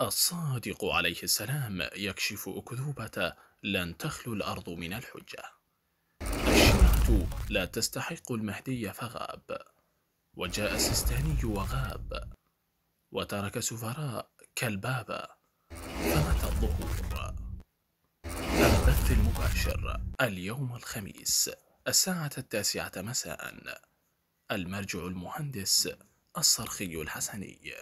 الصادق عليه السلام يكشف أكذوبة لن تخلو الأرض من الحجة الشرعة لا تستحق المهدي فغاب وجاء السيستاني وغاب وترك سفراء كالبابا فمتى الظهور البث المباشر اليوم الخميس الساعة التاسعة مساء المرجع المهندس الصرخي الحسني